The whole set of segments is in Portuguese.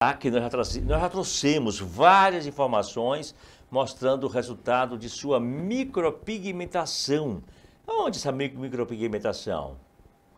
Aqui nós já, nós já trouxemos várias informações mostrando o resultado de sua micropigmentação. Onde essa micropigmentação?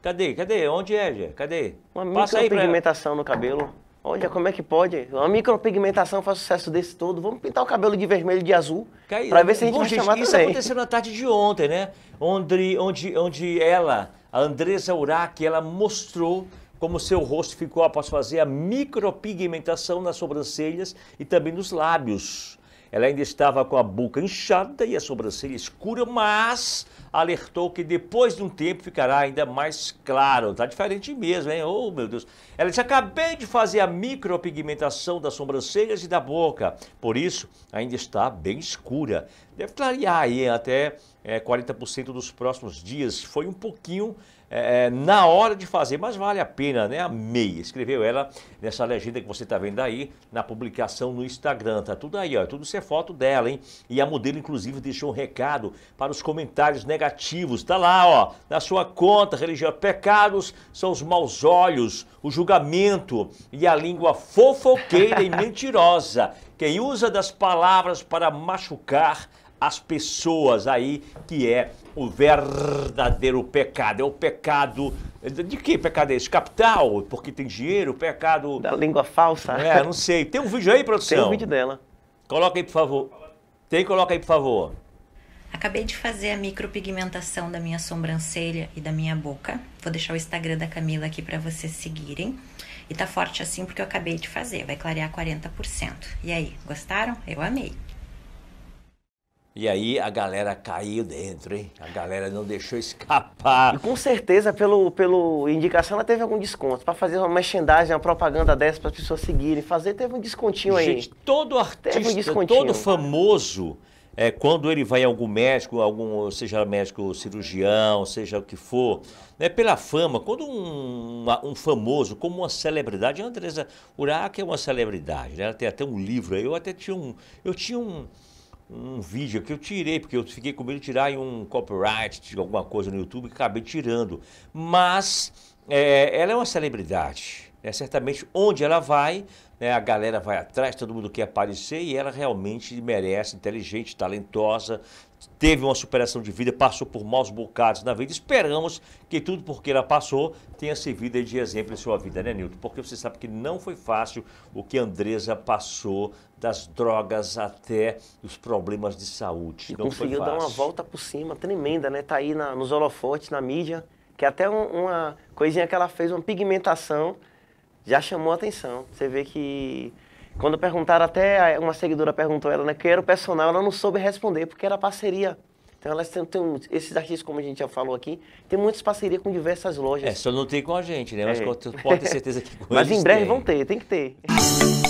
Cadê? Cadê? Onde é, Gê? Cadê? Uma micropigmentação no cabelo. Olha, como é que pode? Uma micropigmentação faz sucesso desse todo. Vamos pintar o cabelo de vermelho e de azul para ver se a gente Bom, vai gente, chamar isso também. aconteceu na tarde de ontem, né? Onde, onde, onde ela, a Andresa Urach, ela mostrou como seu rosto ficou após fazer a micropigmentação nas sobrancelhas e também nos lábios. Ela ainda estava com a boca inchada e a sobrancelha escura, mas alertou que depois de um tempo ficará ainda mais claro. Tá diferente mesmo, hein? Oh, meu Deus. Ela disse: acabei de fazer a micropigmentação das sobrancelhas e da boca. Por isso, ainda está bem escura. Deve clarear aí até é, 40% dos próximos dias. Foi um pouquinho é, é, na hora de fazer, mas vale a pena, né? Amei. Escreveu ela nessa legenda que você está vendo aí, na publicação no Instagram. Tá tudo aí, ó. Tudo isso é foto dela, hein? E a modelo, inclusive, deixou um recado para os comentários né negativos. Está lá, ó, na sua conta religiosa. Pecados são os maus olhos, o julgamento e a língua fofoqueira e mentirosa. Quem usa das palavras para machucar as pessoas aí que é o verdadeiro pecado. É o pecado. De que pecado é esse? Capital? Porque tem dinheiro? Pecado. Da língua falsa? É, não sei. Tem um vídeo aí, produção? Tem um vídeo dela. Coloca aí, por favor. Tem, coloca aí, por favor. Acabei de fazer a micropigmentação da minha sobrancelha e da minha boca. Vou deixar o Instagram da Camila aqui para vocês seguirem. E tá forte assim porque eu acabei de fazer, vai clarear 40%. E aí, gostaram? Eu amei. E aí a galera caiu dentro, hein? A galera não deixou escapar. E com certeza, pelo, pelo indicação, ela teve algum desconto. Para fazer uma merchandising, uma propaganda dessa para as pessoas seguirem, fazer, teve um descontinho aí. Gente, todo artista, um todo famoso é, quando ele vai a algum médico, algum, seja médico cirurgião, seja o que for, né, pela fama, quando um, um famoso, como uma celebridade, a Andresa Uraca é uma celebridade, né, ela tem até um livro aí, eu até tinha um. Eu tinha um um vídeo que eu tirei, porque eu fiquei com medo de tirar em um copyright, de alguma coisa no YouTube, acabei tirando. Mas é, ela é uma celebridade. Né? Certamente, onde ela vai, né? a galera vai atrás, todo mundo quer aparecer e ela realmente merece, inteligente, talentosa, teve uma superação de vida, passou por maus bocados na vida. Esperamos que tudo porque ela passou tenha servido de exemplo em sua vida, né, Nilton? Porque você sabe que não foi fácil o que a Andresa passou, das drogas até os problemas de saúde. E não conseguiu dar uma volta por cima tremenda, né? Tá aí na, nos holofotes, na mídia, que é até um, uma coisinha que ela fez, uma pigmentação já chamou atenção. Você vê que quando perguntaram, até uma seguidora perguntou ela, né, que era o personal, ela não soube responder, porque era parceria. Então elas têm, têm esses artistas, como a gente já falou aqui, tem muitas parcerias com diversas lojas. É, só não tem com a gente, né? É. Mas pode ter certeza que com Mas em breve vão ter, tem que ter.